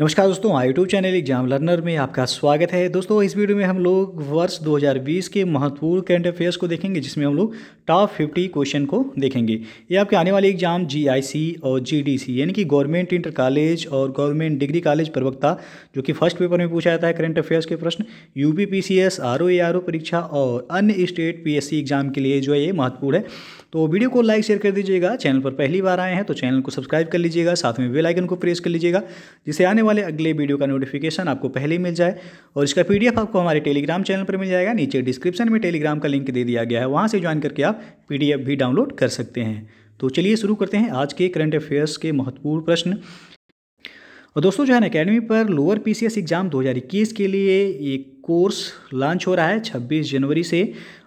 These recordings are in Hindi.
नमस्कार दोस्तों I YouTube channel exam learner में आपका स्वागत है दोस्तों इस वीडियो में हम लोग वर्ष 2020 के महत्वपूर्ण करंट अफेयर्स को देखेंगे जिसमें हम लोग टॉप 50 क्वेश्चन को देखेंगे ये आपके आने वाले एग्जाम जीआईसी और जीडीसी यानी कि गवर्नमेंट इंटर कॉलेज और गवर्नमेंट डिग्री कॉलेज प्रवक्ता जो कि फर्स्ट पेपर में पूछा जाता है करंट अफेयर्स के प्रश्न U P P C S R O R O परीक्षा और अन्य state P S C exam के लिए जो है ये महत्वपूर्ण है तो वीडियो को लाइक शेयर कर दीजिएगा चैनल पर पहली बार आए हैं तो चैनल को सब्सक्राइब कर लीजिएगा साथ में बेलाइकन को प्रेस कर लीजिएगा जिससे आने वाले अगले वीडियो का नोटिफिकेशन आपको पहले ही मिल जाए और इसका पी आपको हमारे टेलीग्राम चैनल पर मिल जाएगा नीचे डिस्क्रिप्शन में टेलीग्राम का लिंक दे दिया गया है वहाँ से ज्वाइन करके आप पी भी डाउनलोड कर सकते हैं तो चलिए शुरू करते हैं आज के करंट अफेयर्स के महत्वपूर्ण प्रश्न और दोस्तों जो है ना अकेडमी पर लोअर पीसीएस एग्ज़ाम 2021 के लिए एक कोर्स लॉन्च हो रहा है 26 जनवरी से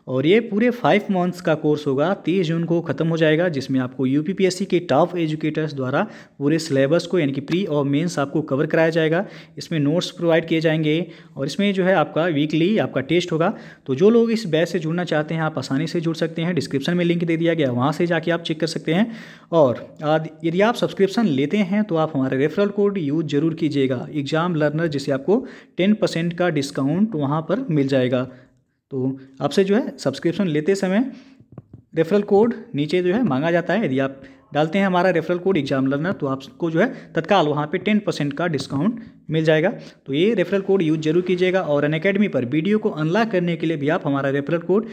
और ये पूरे फाइव मंथ्स का कोर्स होगा तीस जून को ख़त्म हो जाएगा जिसमें आपको यू के टॉप एजुकेटर्स द्वारा पूरे सिलेबस को यानी कि प्री और मेंस आपको कवर कराया जाएगा इसमें नोट्स प्रोवाइड किए जाएंगे और इसमें जो है आपका वीकली आपका टेस्ट होगा तो जो लोग इस बैच से जुड़ना चाहते हैं आप आसानी से जुड़ सकते हैं डिस्क्रिप्शन में लिंक दे दिया गया वहाँ से जाके आप चेक कर सकते हैं और यदि आप सब्सक्रिप्शन लेते हैं तो आप हमारा रेफरल कोड यूज जरूर कीजिएगा एग्ज़ाम लर्नर जिसे आपको टेन परसेंट का डिस्काउंट वहाँ पर मिल जाएगा तो आपसे जो है सब्सक्रिप्शन लेते समय रेफरल कोड नीचे जो है मांगा जाता है यदि आप डालते हैं हमारा रेफरल कोड एग्जाम लर्नर तो आपको जो है तत्काल वहाँ पे टेन परसेंट का डिस्काउंट मिल जाएगा तो ये रेफरल कोड यूज जरूर कीजिएगा और अन अकेडमी पर वीडियो को अनलॉक करने के लिए भी आप हमारा रेफरल कोड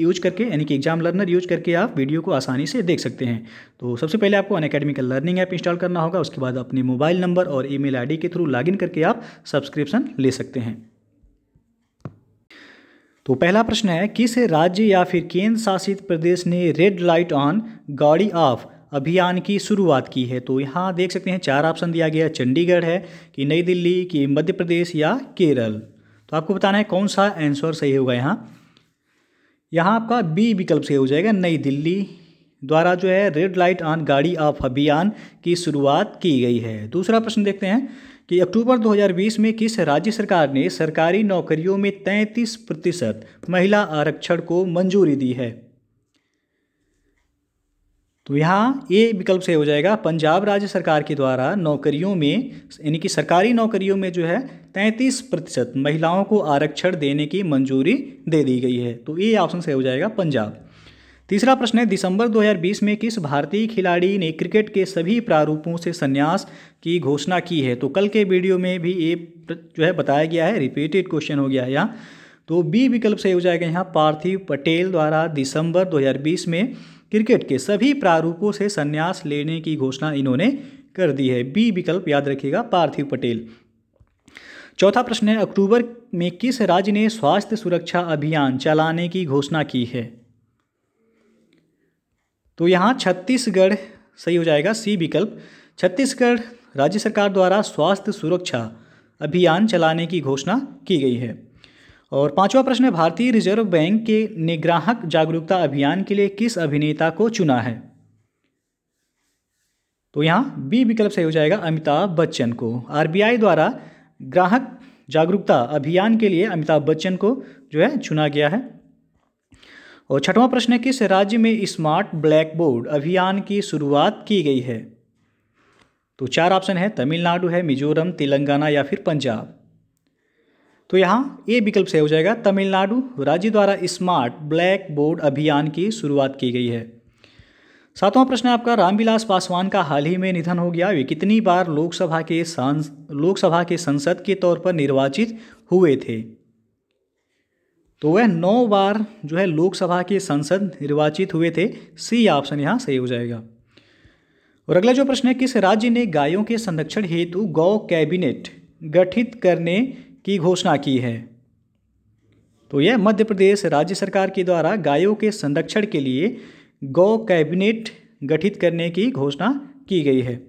यूज करके यानी कि एग्जाम लर्नर यूज करके आप वीडियो को आसानी से देख सकते हैं तो सबसे पहले आपको अन अकेडमी का लर्निंग ऐप इंस्टॉल करना होगा उसके बाद अपने मोबाइल नंबर और ईमेल आईडी के थ्रू लॉगिन करके आप सब्सक्रिप्शन ले सकते हैं तो पहला प्रश्न है किस राज्य या फिर केंद्र शासित प्रदेश ने रेड लाइट ऑन गाड़ी ऑफ अभियान की शुरुआत की है तो यहाँ देख सकते हैं चार ऑप्शन दिया गया चंडीगढ़ है कि नई दिल्ली कि मध्य प्रदेश या केरल तो आपको बताना है कौन सा आंसर सही होगा यहाँ यहाँ आपका बी विकल्प सही हो जाएगा नई दिल्ली द्वारा जो है रेड लाइट ऑन गाड़ी ऑफ अभियान की शुरुआत की गई है दूसरा प्रश्न देखते हैं कि अक्टूबर 2020 में किस राज्य सरकार ने सरकारी नौकरियों में 33 प्रतिशत महिला आरक्षण को मंजूरी दी है तो यहाँ ये विकल्प से हो जाएगा पंजाब राज्य सरकार के द्वारा नौकरियों में यानी कि सरकारी नौकरियों में जो है 33 प्रतिशत महिलाओं को आरक्षण देने की मंजूरी दे दी गई है तो ये ऑप्शन सही हो जाएगा पंजाब तीसरा प्रश्न है दिसंबर 2020 में किस भारतीय खिलाड़ी ने क्रिकेट के सभी प्रारूपों से संन्यास की घोषणा की है तो कल के वीडियो में भी ये जो है बताया गया है रिपीटेड क्वेश्चन हो गया है यहाँ तो बी विकल्प सही हो जाएगा यहाँ पार्थिव पटेल द्वारा दिसंबर 2020 में क्रिकेट के सभी प्रारूपों से संन्यास लेने की घोषणा इन्होंने कर दी है बी विकल्प याद रखिएगा पार्थिव पटेल चौथा प्रश्न है अक्टूबर में किस राज्य ने स्वास्थ्य सुरक्षा अभियान चलाने की घोषणा की है तो यहाँ छत्तीसगढ़ सही हो जाएगा सी विकल्प छत्तीसगढ़ राज्य सरकार द्वारा स्वास्थ्य सुरक्षा अभियान चलाने की घोषणा की गई है और पांचवा प्रश्न है भारतीय रिजर्व बैंक के ने ग्राहक जागरूकता अभियान के लिए किस अभिनेता को चुना है तो यहाँ बी विकल्प सही हो जाएगा अमिताभ बच्चन को आरबीआई द्वारा ग्राहक जागरूकता अभियान के लिए अमिताभ बच्चन को जो है चुना गया है और छठवां प्रश्न है किस राज्य में स्मार्ट ब्लैक बोर्ड अभियान की शुरुआत की गई है तो चार ऑप्शन है तमिलनाडु है मिजोरम तेलंगाना या फिर पंजाब तो यहाँ ए विकल्प सही हो जाएगा तमिलनाडु राज्य द्वारा स्मार्ट ब्लैक बोर्ड अभियान की शुरुआत की गई है सातवां प्रश्न आपका रामविलास पासवान का हाल ही में निधन हो गया वे कितनी बार लोकसभा के सांस लोकसभा के संसद के तौर पर निर्वाचित हुए थे तो वह नौ बार जो है लोकसभा के संसद निर्वाचित हुए थे सी ऑप्शन यहाँ सही हो जाएगा और अगला जो प्रश्न है किस राज्य ने गायों के संरक्षण हेतु गौ कैबिनेट गठित करने की घोषणा की है तो यह मध्य प्रदेश राज्य सरकार के द्वारा गायों के संरक्षण के लिए गौ कैबिनेट गठित करने की घोषणा की गई है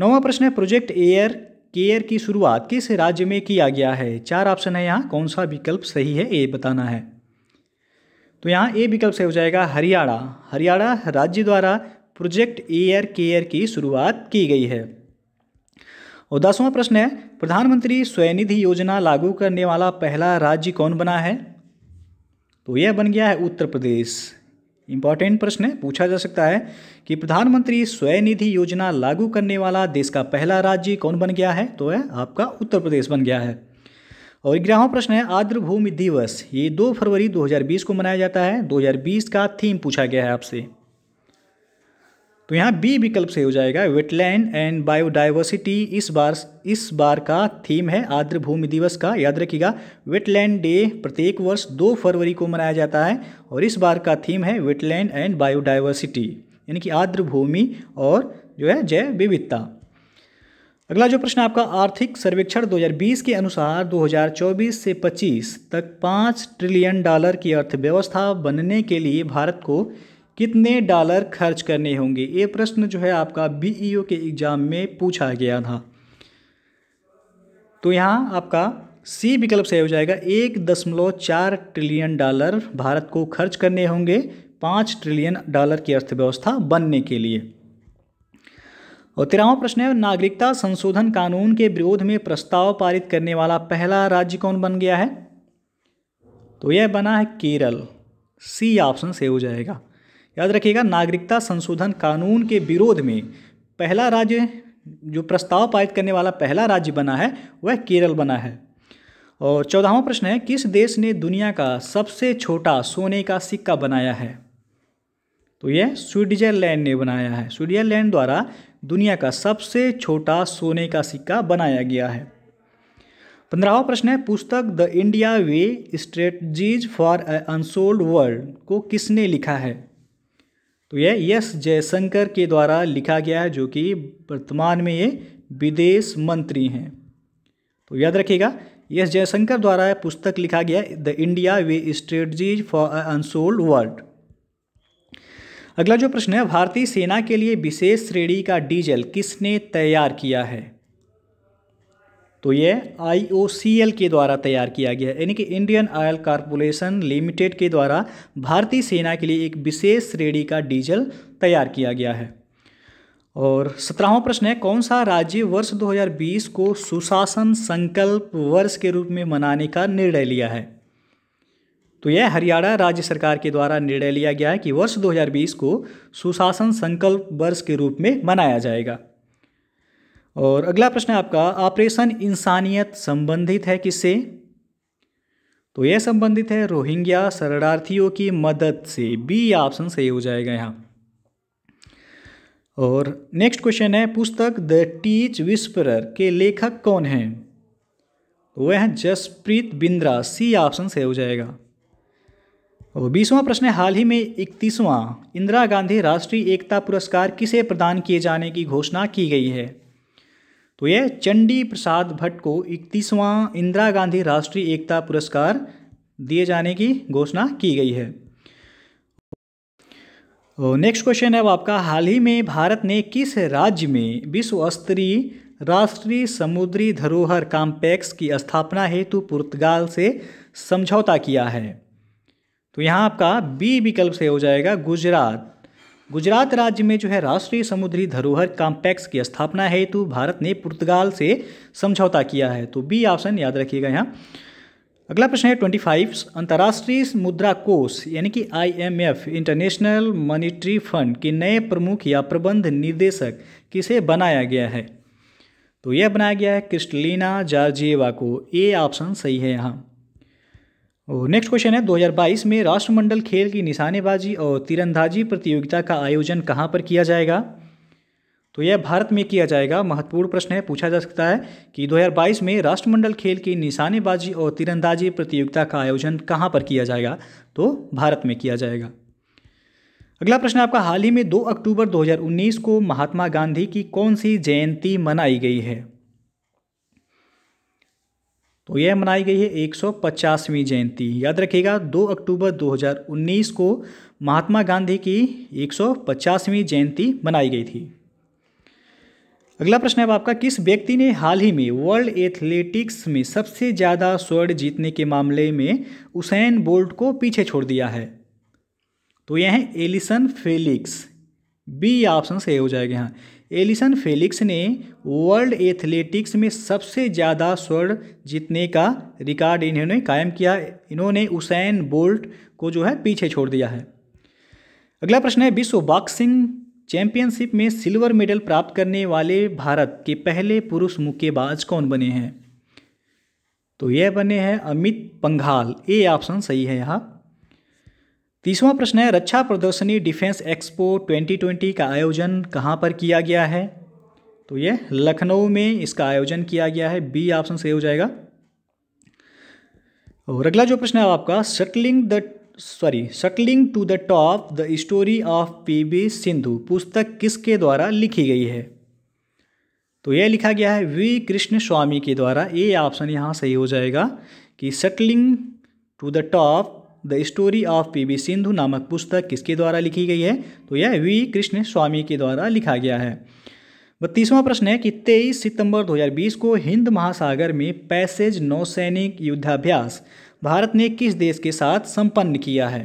नौवा प्रश्न है प्रोजेक्ट एयर केयर की शुरुआत किस राज्य में किया गया है चार ऑप्शन है यहाँ कौन सा विकल्प सही है ए बताना है तो यहाँ ए विकल्प सही हो जाएगा हरियाणा हरियाणा राज्य द्वारा प्रोजेक्ट एयर केयर की शुरुआत की गई है और दसवां प्रश्न है प्रधानमंत्री स्वयनिधि योजना लागू करने वाला पहला राज्य कौन बना है तो यह बन गया है उत्तर प्रदेश इंपॉर्टेंट प्रश्न है पूछा जा सकता है कि प्रधानमंत्री स्वयनिधि योजना लागू करने वाला देश का पहला राज्य कौन बन गया है तो है आपका उत्तर प्रदेश बन गया है और ग्यारहवा प्रश्न है आर्द्र भूमि दिवस ये 2 फरवरी 2020 को मनाया जाता है 2020 का थीम पूछा गया है आपसे तो यहाँ बी विकल्प सही हो जाएगा वेटलैंड एंड बायोडाइवर्सिटी इस बार इस बार का थीम है आर्द्र भूमि दिवस का याद रखिएगा वेटलैंड डे प्रत्येक वर्ष दो फरवरी को मनाया जाता है और इस बार का थीम है वेटलैंड एंड बायोडाइवर्सिटी यानी कि आर्द्र भूमि और जो है जैव विविधता अगला जो प्रश्न आपका आर्थिक सर्वेक्षण 2020 के अनुसार 2024 से 25 तक पाँच ट्रिलियन डॉलर की अर्थव्यवस्था बनने के लिए भारत को कितने डॉलर खर्च करने होंगे ये प्रश्न जो है आपका बी e के एग्ज़ाम में पूछा गया था तो यहाँ आपका सी विकल्प सही हो जाएगा एक दशमलव चार ट्रिलियन डॉलर भारत को खर्च करने होंगे पाँच ट्रिलियन डॉलर की अर्थव्यवस्था बनने के लिए और तेरहवा प्रश्न है नागरिकता संशोधन कानून के विरोध में प्रस्ताव पारित करने वाला पहला राज्य कौन बन गया है तो यह बना है केरल सी ऑप्शन से हो जाएगा याद रखिएगा नागरिकता संशोधन कानून के विरोध में पहला राज्य जो प्रस्ताव पारित करने वाला पहला राज्य बना है वह केरल बना है और चौदहवा प्रश्न है किस देश ने दुनिया का सबसे छोटा सोने का सिक्का बनाया है तो यह स्विट्जरलैंड ने बनाया है स्विट्जरलैंड द्वारा दुनिया का सबसे छोटा सोने का सिक्का बनाया गया है पंद्रहवा प्रश्न है पुस्तक the India way strategies for unsold world को किसने लिखा है तो यह एस जयशंकर के द्वारा लिखा गया है जो कि वर्तमान में ये विदेश मंत्री हैं तो याद रखिएगा यस जयशंकर द्वारा पुस्तक लिखा गया the India way strategies for unsold world अगला जो प्रश्न है भारतीय सेना के लिए विशेष श्रेणी का डीजल किसने तैयार किया है तो ये आईओसीएल के द्वारा तैयार किया गया है यानी कि इंडियन ऑयल कॉरपोरेशन लिमिटेड के द्वारा भारतीय सेना के लिए एक विशेष श्रेणी का डीजल तैयार किया गया है और सत्रहवा प्रश्न है कौन सा राज्य वर्ष 2020 को सुशासन संकल्प वर्ष के रूप में मनाने का निर्णय लिया है तो यह हरियाणा राज्य सरकार के द्वारा निर्णय लिया गया है कि वर्ष 2020 को सुशासन संकल्प वर्ष के रूप में मनाया जाएगा और अगला प्रश्न है आपका ऑपरेशन इंसानियत संबंधित है किससे तो यह संबंधित है रोहिंग्या शरणार्थियों की मदद से बी ऑप्शन सही हो जाएगा यहाँ और नेक्स्ट क्वेश्चन है पुस्तक द टीच विस्परर के लेखक कौन हैं तो वह है जसप्रीत बिंद्रा सी ऑप्शन सही हो जाएगा और बीसवां प्रश्न है हाल ही में इकतीसवां इंदिरा गांधी राष्ट्रीय एकता पुरस्कार किसे प्रदान किए जाने की घोषणा की गई है तो यह चंडी प्रसाद भट्ट को इकतीसवां इंदिरा गांधी राष्ट्रीय एकता पुरस्कार दिए जाने की घोषणा की गई है नेक्स्ट क्वेश्चन है अब आपका हाल ही में भारत ने किस राज्य में विश्व स्तरीय राष्ट्रीय समुद्री धरोहर कॉम्प्लेक्स की स्थापना हेतु पुर्तगाल से समझौता किया है तो यहाँ आपका बी विकल्प से हो जाएगा गुजरात गुजरात राज्य में जो है राष्ट्रीय समुद्री धरोहर कॉम्पैक्स की स्थापना हेतु भारत ने पुर्तगाल से समझौता किया है तो बी ऑप्शन याद रखिएगा यहाँ अगला प्रश्न है ट्वेंटी फाइव अंतर्राष्ट्रीय मुद्रा कोष यानी कि आईएमएफ इंटरनेशनल मॉनिटरी फंड के नए प्रमुख या प्रबंध निर्देशक किसे बनाया गया है तो यह बनाया गया है क्रिस्टलिना जार्जिएवा को ए ऑप्शन सही है यहाँ नेक्स्ट क्वेश्चन है 2022 में राष्ट्रमंडल खेल की निशानेबाजी और तीरंदाजी प्रतियोगिता का आयोजन कहाँ पर किया जाएगा तो यह भारत में किया जाएगा महत्वपूर्ण प्रश्न है पूछा जा सकता है कि 2022 में राष्ट्रमंडल खेल की निशानेबाजी और तीरंदाजी प्रतियोगिता का आयोजन कहाँ पर किया जाएगा तो भारत में किया जाएगा अगला प्रश्न आपका हाल ही में 2 अक्टूबर 2019 को महात्मा गांधी की कौन सी जयंती मनाई गई है तो यह मनाई गई है 150वीं जयंती याद रखिएगा 2 अक्टूबर 2019 को महात्मा गांधी की 150वीं जयंती मनाई गई थी अगला प्रश्न है आपका किस व्यक्ति ने हाल ही में वर्ल्ड एथलेटिक्स में सबसे ज़्यादा स्वर्ण जीतने के मामले में उसैन बोल्ट को पीछे छोड़ दिया है तो यह है एलिसन फेलिक्स बी ऑप्शन सही हो जाएगा यहाँ एलिसन फेलिक्स ने वर्ल्ड एथलेटिक्स में सबसे ज़्यादा स्वर्ण जीतने का रिकॉर्ड इन्होंने कायम किया इन्होंने उसैन बोल्ट को जो है पीछे छोड़ दिया है अगला प्रश्न है विश्व बॉक्सिंग चैंपियनशिप में सिल्वर मेडल प्राप्त करने वाले भारत के पहले पुरुष मुक्केबाज कौन बने हैं तो यह बने हैं अमित पंघाल ए ऑप्शन सही है यहाँ तीसवा प्रश्न है रक्षा प्रदर्शनी डिफेंस एक्सपो 2020 का आयोजन कहाँ पर किया गया है तो ये लखनऊ में इसका आयोजन किया गया है बी ऑप्शन सही हो जाएगा और अगला जो प्रश्न है आपका shuttling the sorry shuttling to the top the story of P B Sindhu पुस्तक किसके द्वारा लिखी गई है तो यह लिखा गया है वी कृष्ण स्वामी के द्वारा ए ऑप्शन यहाँ सही हो जाएगा कि shuttling to the top the story of P B Sindhu नामक पुस्तक किसके द्वारा लिखी गई है तो यह वी कृष्ण स्वामी के द्वारा लिखा गया है बत्तीसवां प्रश्न है कि 23 सितंबर 2020 को हिंद महासागर में पैसेज नौसैनिक युद्धाभ्यास भारत ने किस देश के साथ संपन्न किया है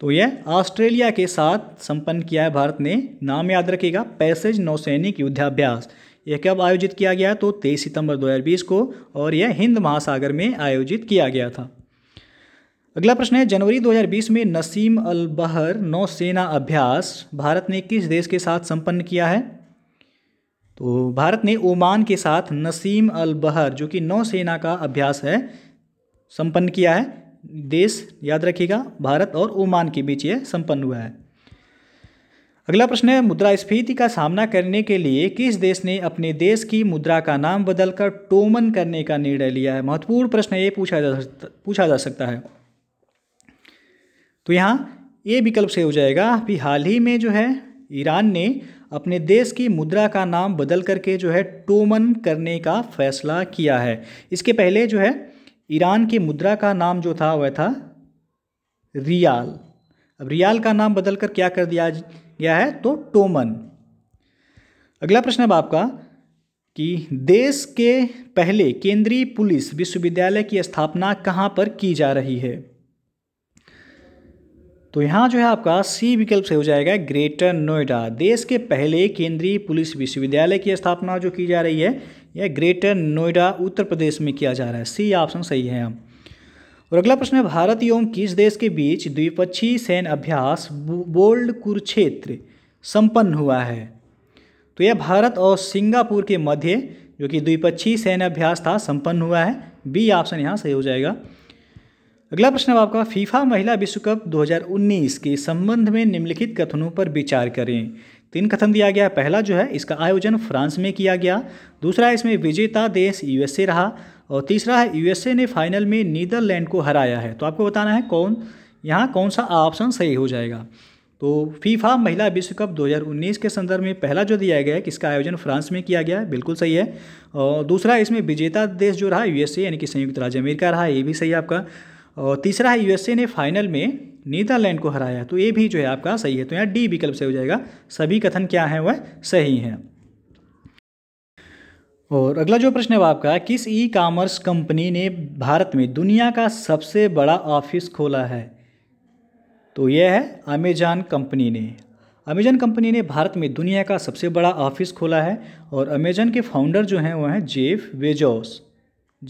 तो यह ऑस्ट्रेलिया के साथ संपन्न किया है भारत ने नाम याद रखिएगा पैसेज नौसैनिक युद्धाभ्यास यह कब आयोजित किया गया तो 23 सितंबर 2020 को और यह हिंद महासागर में आयोजित किया गया था अगला प्रश्न है जनवरी 2020 में नसीम अल बहर नौसेना अभ्यास भारत ने किस देश के साथ संपन्न किया है तो भारत ने ओमान के साथ नसीम अल बहर जो कि नौसेना का अभ्यास है संपन्न किया है देश याद रखिएगा भारत और ओमान के बीच यह संपन्न हुआ है अगला प्रश्न है मुद्रास्फीति का सामना करने के लिए किस देश ने अपने देश की मुद्रा का नाम बदलकर टोमन करने का निर्णय लिया है महत्वपूर्ण प्रश्न ये पूछा जा पूछा जा सकता है तो यहाँ ए विकल्प से हो जाएगा कि हाल ही में जो है ईरान ने अपने देश की मुद्रा का नाम बदल करके जो है टोमन करने का फैसला किया है इसके पहले जो है ईरान की मुद्रा का नाम जो था वह था रियाल अब रियाल का नाम बदल कर क्या कर दिया गया है तो टोमन अगला प्रश्न अब आपका कि देश के पहले केंद्रीय पुलिस विश्वविद्यालय की स्थापना कहाँ पर की जा रही है तो यहाँ जो है आपका सी विकल्प से हो जाएगा ग्रेटर नोएडा देश के पहले केंद्रीय पुलिस विश्वविद्यालय की स्थापना जो की जा रही है यह ग्रेटर नोएडा उत्तर प्रदेश में किया जा रहा है सी ऑप्शन सही है हम और अगला प्रश्न है भारत एवं किस देश के बीच द्विपक्षीय सैन्य अभ्यास बोल्ड कुरुक्षेत्र संपन्न हुआ है तो यह भारत और सिंगापुर के मध्य जो कि द्विपक्षीय सैन्य अभ्यास था संपन्न हुआ है बी ऑप्शन यहाँ सही हो जाएगा अगला प्रश्न आपका फीफा महिला विश्व कप 2019 के संबंध में निम्नलिखित कथनों पर विचार करें तीन कथन दिया गया पहला जो है इसका आयोजन फ्रांस में किया गया दूसरा इसमें विजेता देश यूएसए रहा और तीसरा है यूएसए ने फाइनल में नीदरलैंड को हराया है तो आपको बताना है कौन यहाँ कौन सा ऑप्शन सही हो जाएगा तो फीफा महिला विश्व कप 2019 के संदर्भ में पहला जो दिया गया है कि इसका आयोजन फ्रांस में किया गया है बिल्कुल सही है और दूसरा इसमें विजेता देश जो रहा यूएसए यानी कि संयुक्त राज्य अमेरिका रहा ये भी सही है आपका और तीसरा है यूएसए ने फाइनल में नीदरलैंड को हराया तो ये भी जो है आपका सही है तो यहाँ डी विकल्प सही हो जाएगा सभी कथन क्या हैं वह सही हैं और अगला जो प्रश्न है वह आपका किस ई कामर्स कंपनी ने भारत में दुनिया का सबसे बड़ा ऑफिस खोला है तो यह है अमेजान कंपनी ने अमेजन कंपनी ने भारत में दुनिया का सबसे बड़ा ऑफिस खोला है और अमेजन के फाउंडर जो हैं वह हैं जेफ बेजोस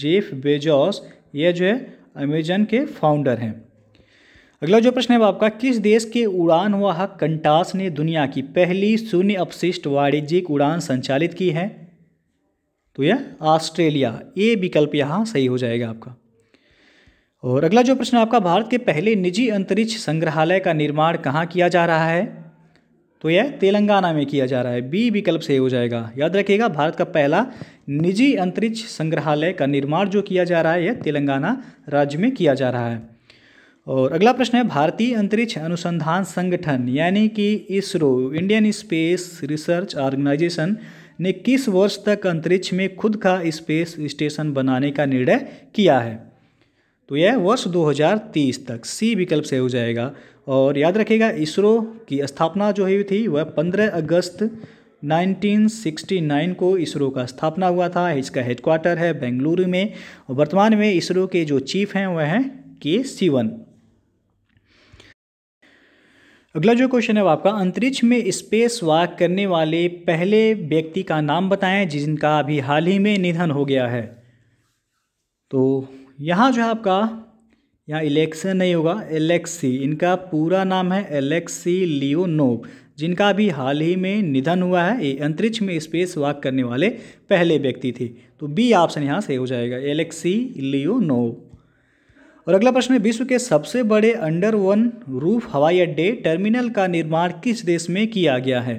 जेफ बेजोस यह जो है अमेजन के फाउंडर हैं अगला जो प्रश्न है वो आपका किस देश के उड़ान वाह कंटास ने दुनिया की पहली शून्य अपशिष्ट वाणिज्यिक उड़ान संचालित की है तो यह ऑस्ट्रेलिया ए विकल्प यहाँ सही हो जाएगा आपका और अगला जो प्रश्न आपका भारत के पहले निजी अंतरिक्ष संग्रहालय का निर्माण कहाँ किया जा रहा है तो यह तेलंगाना में किया जा रहा है बी विकल्प सही हो जाएगा याद रखिएगा भारत का पहला निजी अंतरिक्ष संग्रहालय का निर्माण जो किया जा रहा है यह तेलंगाना राज्य में किया जा रहा है और अगला प्रश्न है भारतीय अंतरिक्ष अनुसंधान संगठन यानी कि ISRO Indian space research organisation ने किस वर्ष तक अंतरिक्ष में खुद का स्पेस स्टेशन बनाने का निर्णय किया है तो यह वर्ष 2030 तक सी विकल्प से हो जाएगा और याद रखिएगा इसरो की स्थापना जो हुई थी वह पंद्रह अगस्त 1969 को इसरो का स्थापना हुआ था इसका हेडक्वार्टर है बेंगलुरु में और वर्तमान में इसरो के जो चीफ हैं वह हैं के सीवन अगला जो क्वेश्चन है आपका अंतरिक्ष में स्पेस वॉक करने वाले पहले व्यक्ति का नाम बताएं जिनका अभी हाल ही में निधन हो गया है तो यहाँ जो है आपका यहाँ इलेक्शन नहीं होगा एलेक्सी इनका पूरा नाम है एलेक्सी लियोनोव जिनका भी हाल ही में निधन हुआ है ये अंतरिक्ष में स्पेस वॉक करने वाले पहले व्यक्ति थे तो बी ऑप्शन यहाँ से हो जाएगा एलेक्सी लियोनोव और अगला प्रश्न है विश्व के सबसे बड़े अंडर वन रूफ हवाई अड्डे टर्मिनल का निर्माण किस देश में किया गया है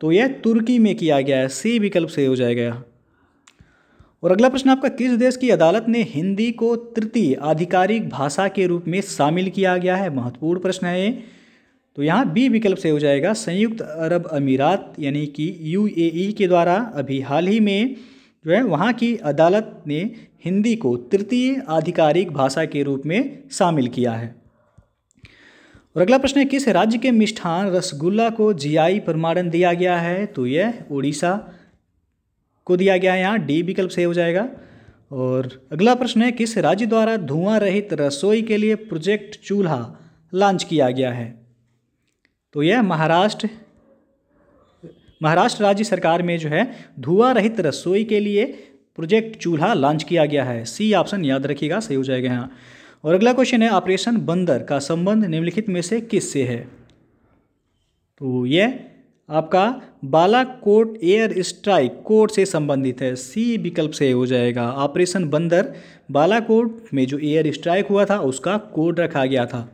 तो यह तुर्की में किया गया है सी विकल्प से हो जाएगा और अगला प्रश्न आपका किस देश की अदालत ने हिंदी को तृतीय आधिकारिक भाषा के रूप में शामिल किया गया है महत्वपूर्ण प्रश्न है तो यहाँ बी विकल्प से हो जाएगा संयुक्त अरब अमीरात यानी कि यूएई के द्वारा अभी हाल ही में जो है वहाँ की अदालत ने हिंदी को तृतीय आधिकारिक भाषा के रूप में शामिल किया है और अगला प्रश्न है किस राज्य के मिष्ठान रसगुल्ला को जीआई प्रमाणन दिया गया है तो यह उड़ीसा को दिया गया है यहाँ डी विकल्प सही हो जाएगा और अगला प्रश्न है किस राज्य द्वारा धुआं रहित रसोई के लिए प्रोजेक्ट चूल्हा लॉन्च किया गया है तो यह महाराष्ट्र महाराष्ट्र राज्य सरकार में जो है धुआं रहित रसोई के लिए प्रोजेक्ट चूल्हा लॉन्च किया गया है सी ऑप्शन याद रखिएगा सही हो जाएगा यहाँ और अगला क्वेश्चन है ऑपरेशन बंदर का संबंध निम्नलिखित में से किस से है तो यह आपका बालाकोट एयर स्ट्राइक कोड से संबंधित है सी विकल्प से हो जाएगा ऑपरेशन बंदर बालाकोट में जो एयर स्ट्राइक हुआ था उसका कोड रखा गया था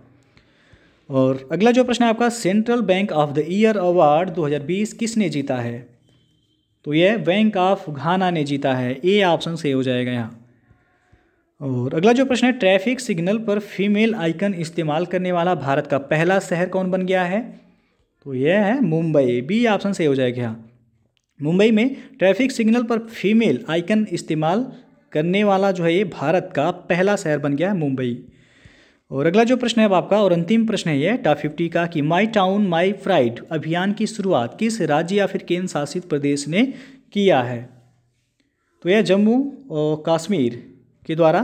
और अगला जो प्रश्न है आपका central bank of the year award 2020 किसने जीता है तो यह बैंक ऑफ घाना ने जीता है ए ऑप्शन से हो जाएगा यहाँ और अगला जो प्रश्न है ट्रैफिक सिग्नल पर फीमेल आइकन इस्तेमाल करने वाला भारत का पहला शहर कौन बन गया है तो यह है मुंबई बी ऑप्शन सही हो जाएगा यहाँ मुंबई में ट्रैफिक सिग्नल पर फीमेल आइकन इस्तेमाल करने वाला जो है ये भारत का पहला शहर बन गया है मुंबई और अगला जो प्रश्न है आपका और अंतिम प्रश्न है ये टॉप फिफ्टी का कि माई टाउन माई फ्राइड अभियान की शुरुआत किस राज्य या फिर केंद्र शासित प्रदेश ने किया है तो यह जम्मू और कश्मीर के द्वारा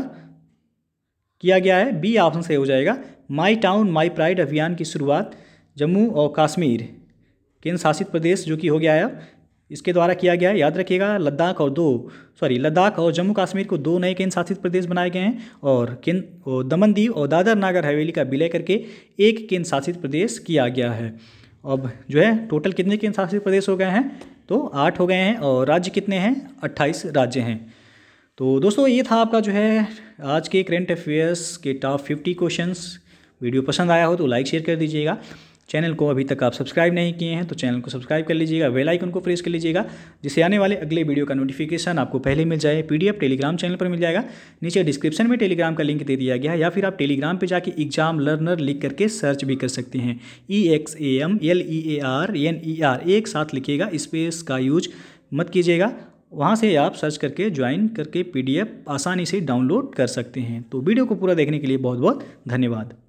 किया गया है बी ऑप्शन सही हो जाएगा माई टाउन माई प्राइड अभियान की शुरुआत जम्मू और कश्मीर केंद्र शासित प्रदेश जो कि हो गया है इसके द्वारा किया गया है याद रखिएगा लद्दाख और दो सॉरी लद्दाख और जम्मू कश्मीर को दो नए केंद्र शासित प्रदेश बनाए गए हैं और केंद्र दमनदीव और दादर नागर हवेली का विलय करके एक केंद्र शासित प्रदेश किया गया है अब जो है टोटल कितने केंद्र शासित प्रदेश हो गए हैं तो आठ हो गए हैं और राज्य कितने हैं अट्ठाईस राज्य हैं तो दोस्तों ये था आपका जो है आज के करेंट अफेयर्स के टॉप फिफ्टी क्वेश्चन वीडियो पसंद आया हो तो लाइक शेयर कर दीजिएगा चैनल को अभी तक आप सब्सक्राइब नहीं किए हैं तो चैनल को सब्सक्राइब कर लीजिएगा वेलाइकन आइकन को प्रेस कर लीजिएगा जिससे आने वाले अगले वीडियो का नोटिफिकेशन आपको पहले मिल जाए पी टेलीग्राम चैनल पर मिल जाएगा नीचे डिस्क्रिप्शन में टेलीग्राम का लिंक दे दिया गया है या फिर आप टेलीग्राम पर जाकर एग्जाम लर्नर लिख करके सर्च भी कर सकते हैं E X A M L E A R N E R एक साथ लिखिएगा स्पेस का यूज मत कीजिएगा वहाँ से आप सर्च करके ज्वाइन करके पीडीएफ आसानी से डाउनलोड कर सकते हैं तो वीडियो को पूरा देखने के लिए बहुत बहुत धन्यवाद